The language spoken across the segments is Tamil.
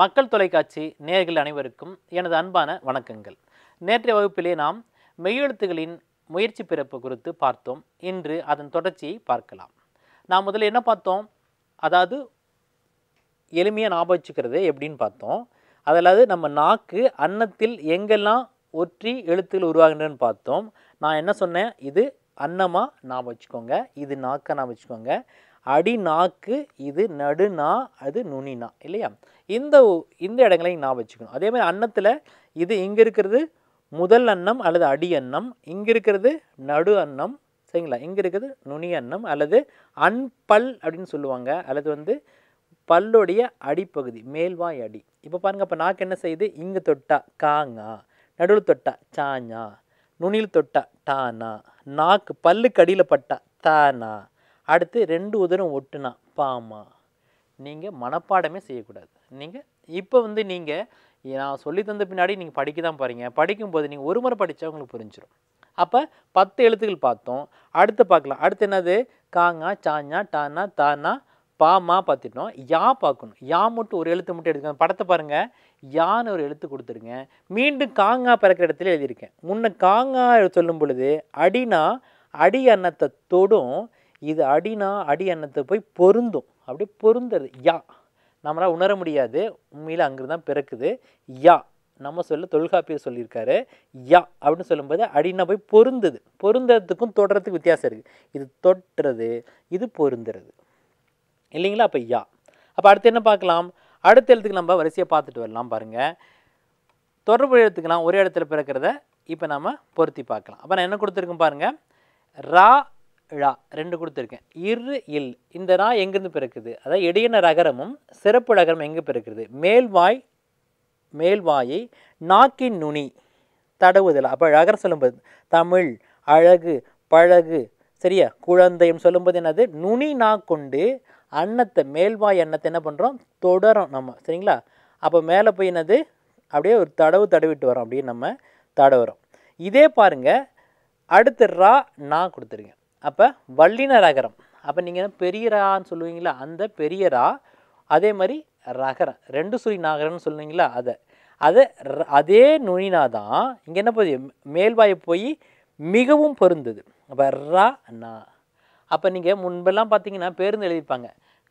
மக்கள் தொலைக்காட்சி நேர்கள் அனைவருக்கும் எனது அன்பான வணக்கங்கள் நேற்றைய வகுப்பிலே நாம் மெய்யெழுத்துகளின் முயற்சி பிறப்பு குறித்து பார்த்தோம் இன்று அதன் தொடர்ச்சியை பார்க்கலாம் நாம் முதல்ல என்ன பார்த்தோம் அதாவது எளிமையாக ஞாபகம் வச்சுக்கிறது எப்படின்னு பார்த்தோம் அதாவது நம்ம நாக்கு அன்னத்தில் எங்கெல்லாம் ஒற்றி எழுத்துகள் உருவாகின்றன்னு பார்த்தோம் நான் என்ன சொன்னேன் இது அன்னமாக நான் வச்சுக்கோங்க இது நாக்கை நான் வச்சுக்கோங்க அடி நாக்கு இது நா அது நுனினா இல்லையா இந்த இந்த இடங்களையும் நான் வச்சுக்கணும் அதே மாதிரி அன்னத்தில் இது இங்கே இருக்கிறது முதல் அன்னம் அல்லது அடி அன்னம் இங்கே இருக்கிறது நடு அன்னம் சரிங்களா இங்கே இருக்கிறது நுனி அன்னம் அல்லது அன்பல் அப்படின்னு சொல்லுவாங்க அல்லது வந்து பல்லுடைய அடிப்பகுதி மேல்வாய் அடி இப்போ பாருங்கள் அப்போ நாக்கு என்ன செய்யுது இங்கே தொட்டா காங்கா நடுவில் தொட்டா சாஞ்சா நுனியில் தொட்டா டானா நாக்கு பல்லு கடியில் பட்டா தானா அடுத்து ரெண்டு உதரம் ஒட்டுனா பாமா நீங்கள் மனப்பாடமே செய்யக்கூடாது நீங்கள் இப்போ வந்து நீங்கள் நான் சொல்லி தந்த பின்னாடி நீங்கள் படிக்க தான் பாருங்கள் படிக்கும்போது நீங்கள் ஒரு முறை படித்தா உங்களுக்கு புரிஞ்சிடும் அப்போ பத்து எழுத்துக்கள் பார்த்தோம் அடுத்து பார்க்கலாம் அடுத்து என்னது காங்கா சாஞ்சா டானா தானா பாமா பார்த்துட்டோம் யா பார்க்கணும் யா மட்டும் ஒரு எழுத்து மட்டும் எடுத்துக்கோங்க படத்தை பாருங்கள் யான்னு ஒரு எழுத்து கொடுத்துருங்க மீண்டும் காங்கா பிறக்கிற இடத்துல எழுதியிருக்கேன் முன்ன காங்கா சொல்லும் பொழுது அடினா அடி அன்னத்தை தொடும் இது அடினா அடி அன்னத்தை போய் பொருந்தும் அப்படி பொருந்தது யா நம்மளால் உணர முடியாது உண்மையில் அங்கிருந்து தான் பிறக்குது யா நம்ம சொல்ல தொல்காப்பியர் சொல்லியிருக்காரு யா அப்படின்னு சொல்லும்போது அடினா போய் பொருந்தது பொருந்ததுக்கும் தொடுறதுக்கு வித்தியாசம் இருக்குது இது தொட்டுறது இது பொருந்துறது இல்லைங்களா அப்போ யா அப்போ அடுத்து என்ன பார்க்கலாம் அடுத்த எழுத்துக்கு நம்ம வரிசையை பார்த்துட்டு வரலாம் பாருங்கள் தொடர்பு எழுத்துக்கெல்லாம் ஒரே இடத்துல பிறக்கிறத இப்போ நம்ம பொருத்தி பார்க்கலாம் அப்போ நான் என்ன கொடுத்துருக்கேன் பாருங்கள் ரா ழா ரெண்டு கொடுத்துருக்கேன் இரு இல் இந்த ரா எங்கேருந்து பிறக்குது அதாவது இடையின ரகரமும் சிறப்பு ரகரம் எங்கே பிறக்குது மேல்வாய் மேல்வாயை நாக்கின் நுனி தடவுதல் அப்போ ரகரம் சொல்லும்போது தமிழ் அழகு பழகு சரியா குழந்தையும் சொல்லும்போது என்னது நுனி நாக்கொண்டு அன்னத்தை மேல்வாய் அன்னத்தை என்ன பண்ணுறோம் தொடரும் நம்ம சரிங்களா அப்போ மேலே போய் என்னது அப்படியே ஒரு தடவு தடவிட்டு வரோம் அப்படின்னு நம்ம தடவுறோம் இதே பாருங்கள் அடுத்து ரா நான் கொடுத்துருங்க அப்போ வல்லின ரகரம் அப்போ நீங்கள் பெரிய ரான்னு சொல்லுவீங்களா அந்த பெரிய ரா அதே மாதிரி ரகரம் ரெண்டு சுழி நாகரம்னு சொல்லுவீங்களா அதை அதை அதே நுனினா தான் இங்கே என்ன போகுது மேல்வாயை போய் மிகவும் பொருந்தது அப்போ ரா நான் அப்போ நீங்கள் முன்பெல்லாம் பார்த்தீங்கன்னா பேருந்து எழுதியிருப்பாங்க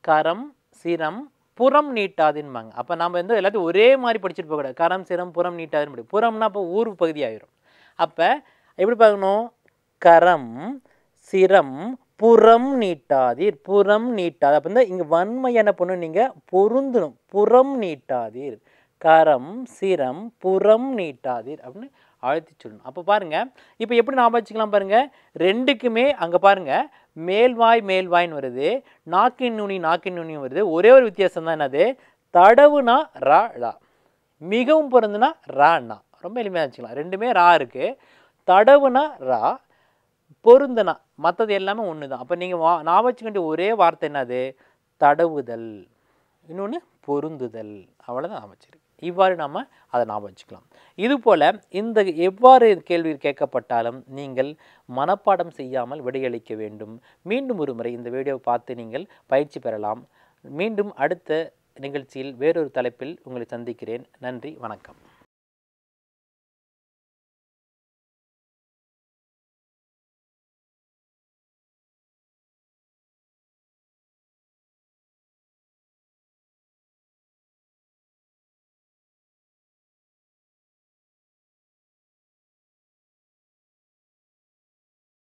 கரம் சிரம் புறம் நீட்டாதுன்பாங்க அப்போ நம்ம வந்து எல்லாத்தையும் ஒரே மாதிரி படிச்சுட்டு போகக்கூடாது கரம் சிரம் புறம் நீட்டாதுன்னு படி புறம்னா அப்போ ஊர் பகுதி ஆயிரும் அப்போ எப்படி பார்க்கணும் கரம் சிரம் புறம் நீட்டாதீர் புறம் நீட்டாது அப்போ இந்த இங்கே வன்மை என்ன பண்ணும் நீங்கள் பொருந்தணும் புறம் நீட்டாதீர் கரம் சிரம் புறம் நீட்டாதீர் அப்படின்னு அழுத்தி சொல்லணும் அப்போ பாருங்கள் இப்போ எப்படி நான் வச்சுக்கலாம் பாருங்கள் ரெண்டுக்குமே அங்கே பாருங்கள் மேல்வாய் மேல்வாயின்னு வருது நாக்கின் நுனி நாக்கின் நுனியும் வருது ஒரே ஒரு வித்தியாசம் தான் என்னது தடவுனா ரா லா மிகவும் பிறந்துனா ராண்ணா ரொம்ப எளிமையாக வச்சுக்கலாம் ரெண்டுமே ரா இருக்குது தடவுனா ரா பொருந்தனா மற்றது எல்லாமே ஒன்று தான் அப்போ நீங்கள் வா நான் வச்சுக்கிட்ட ஒரே வார்த்தை என்னது தடவுதல் இன்னொன்று பொருந்துதல் அவ்வளோதான் அமைச்சிருக்கு இவ்வாறு நாம் அதை நாம் வச்சுக்கலாம் இதுபோல் இந்த எவ்வாறு கேள்வி கேட்கப்பட்டாலும் நீங்கள் மனப்பாடம் செய்யாமல் விடையளிக்க வேண்டும் மீண்டும் ஒரு முறை இந்த வீடியோவை பார்த்து நீங்கள் பயிற்சி பெறலாம் மீண்டும் அடுத்த நிகழ்ச்சியில் வேறொரு தலைப்பில் உங்களை சந்திக்கிறேன் நன்றி வணக்கம்